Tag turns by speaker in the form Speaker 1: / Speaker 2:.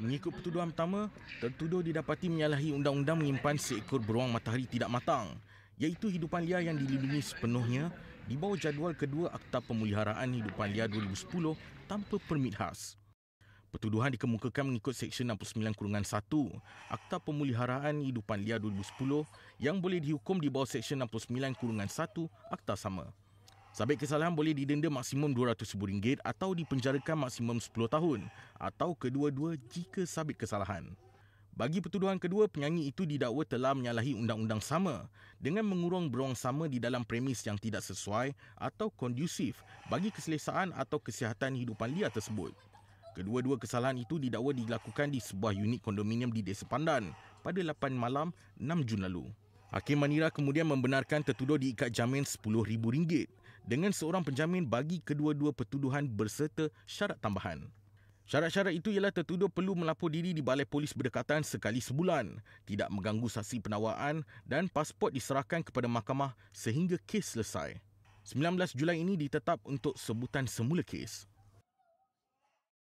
Speaker 1: Mengikut pertuduhan pertama, tertuduh didapati menyalahi undang-undang menyimpan seekor beruang matahari tidak matang iaitu hidupan liar yang dilindungi sepenuhnya di bawah jadual kedua Akta Pemuliharaan Hidupan Liar 2010 tanpa permit khas. Pertuduhan dikemukakan mengikut Seksyen 69-1 Akta Pemuliharaan Hidupan Liar 2010 yang boleh dihukum di bawah Seksyen 69-1 Akta Sama. Sabit kesalahan boleh didenda maksimum rm ringgit atau dipenjarakan maksimum 10 tahun atau kedua-dua jika sabit kesalahan. Bagi pertuduhan kedua, penyanyi itu didakwa telah menyalahi undang-undang sama dengan mengurung beruang sama di dalam premis yang tidak sesuai atau kondusif bagi keselesaan atau kesihatan hidupan liar tersebut. Kedua-dua kesalahan itu didakwa dilakukan di sebuah unit kondominium di Desa Pandan pada 8 malam 6 Jun lalu. Hakim Manira kemudian membenarkan tertuduh diikat jamin RM10,000 dengan seorang penjamin bagi kedua-dua pertuduhan berserta syarat tambahan. Syarat-syarat itu ialah tertuduh perlu melapor diri di balai polis berdekatan sekali sebulan, tidak mengganggu saksi penawaan dan pasport diserahkan kepada mahkamah sehingga kes selesai. 19 Julai ini ditetap untuk sebutan semula kes.